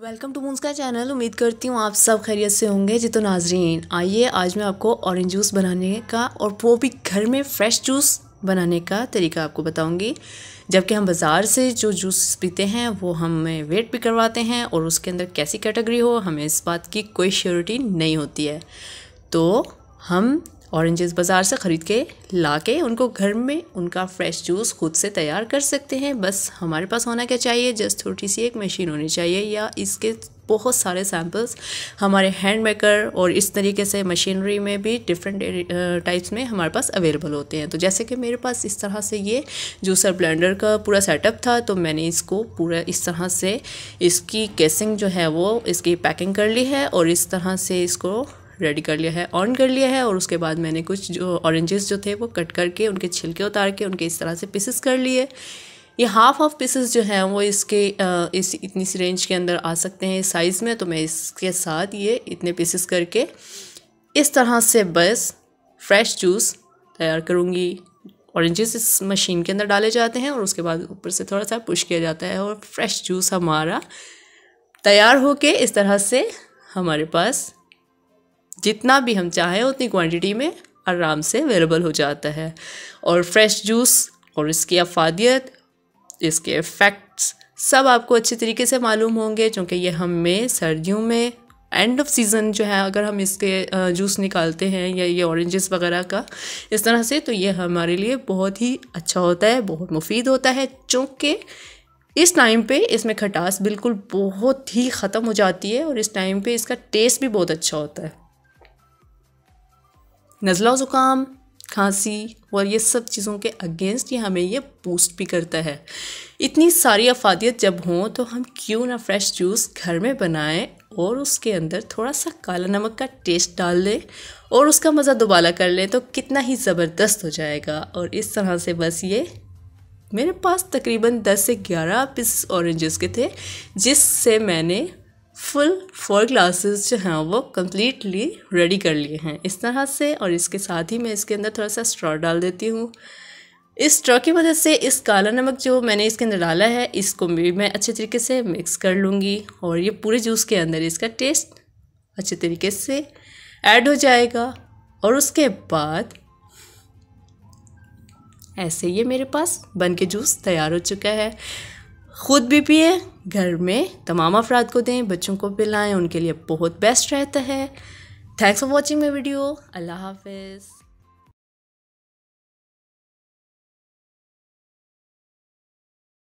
welcome to Moons का channel उम्मीद करती हूँ आप सब खैरियत से होंगे जी तो नाजरीन आइए आज मैं आपको ऑरेंज जूस बनाने का और वो भी घर में फ्रेश जूस बनाने का तरीका आपको बताऊंगी जबकि हम बाज़ार से जो जूस पीते हैं वो हमें वेट भी करवाते हैं और उसके अंदर कैसी कैटेगरी हो हमें इस बात की कोई श्योरिटी नहीं होती है तो हम ऑरेंजेस बाज़ार से ख़रीद के ला के उनको घर में उनका फ्रेश जूस ख़ुद से तैयार कर सकते हैं बस हमारे पास होना क्या चाहिए जस्ट छोटी सी एक मशीन होनी चाहिए या इसके बहुत सारे सैम्पल्स हमारे हैंड मेकर और इस तरीके से मशीनरी में भी डिफरेंट टाइप्स uh, में हमारे पास अवेलेबल होते हैं तो जैसे कि मेरे पास इस तरह से ये जूसर ब्लेंडर का पूरा सेटअप था तो मैंने इसको पूरा इस तरह से इसकी केसिंग जो है वो इसकी पैकिंग कर ली है और इस तरह से इसको रेडी कर लिया है ऑन कर लिया है और उसके बाद मैंने कुछ जो ऑरेंजेस जो थे वो कट करके उनके छिलके उतार के उनके इस तरह से पीसेस कर लिए ये हाफ ऑफ पीसेस जो हैं वो इसके इस इतनी सी रेंज के अंदर आ सकते हैं साइज़ में तो मैं इसके साथ ये इतने पीसेस करके इस तरह से बस फ्रेश जूस तैयार करूँगी ऑरेंजेस इस मशीन के अंदर डाले जाते हैं और उसके बाद ऊपर से थोड़ा सा पुश किया जाता है और फ्रेश जूस हमारा तैयार होके इस तरह से हमारे पास जितना भी हम चाहें उतनी क्वांटिटी में आराम से अवेलेबल हो जाता है और फ्रेश जूस और इसकी अफादियत इसके इफ़ेक्ट्स सब आपको अच्छे तरीके से मालूम होंगे क्योंकि ये हमें सर्दियों में एंड ऑफ सीज़न जो है अगर हम इसके जूस निकालते हैं या ये ऑरेंजेस वगैरह का इस तरह से तो ये हमारे लिए बहुत ही अच्छा होता है बहुत मुफीद होता है चूँकि इस टाइम पे इसमें खटास बिल्कुल बहुत ही ख़त्म हो जाती है और इस टाइम पे इसका टेस्ट भी बहुत अच्छा होता है नज़ला ज़ुकाम खांसी और ये सब चीज़ों के अगेंस्ट ये हमें ये बूस्ट भी करता है इतनी सारी अफादियत जब हों तो हम क्यों ना फ्रेश जूस घर में बनाएं और उसके अंदर थोड़ा सा काला नमक का टेस्ट डाल दें और उसका मज़ा दोबारा कर लें तो कितना ही ज़बरदस्त हो जाएगा और इस तरह से बस ये मेरे पास तकरीबन 10 से 11 पीस ऑरेंजेस के थे जिससे मैंने फुल फोर ग्लासेस जो हैं वो कम्प्लीटली रेडी कर लिए हैं इस तरह से और इसके साथ ही मैं इसके अंदर थोड़ा सा स्ट्रॉ डाल देती हूँ इस स्ट्रॉ की मदद से इस काला नमक जो मैंने इसके अंदर डाला है इसको भी मैं अच्छे तरीके से मिक्स कर लूँगी और ये पूरे जूस के अंदर इसका टेस्ट अच्छे तरीके से ऐड हो जाएगा और उसके बाद ऐसे ये मेरे पास बन के जूस तैयार हो चुका है ख़ुद भी पिए घर में तमाम अफराद को दें बच्चों को पिलाएं उनके लिए बहुत बेस्ट रहता है thanks for watching my video अल्लाह हाफिज़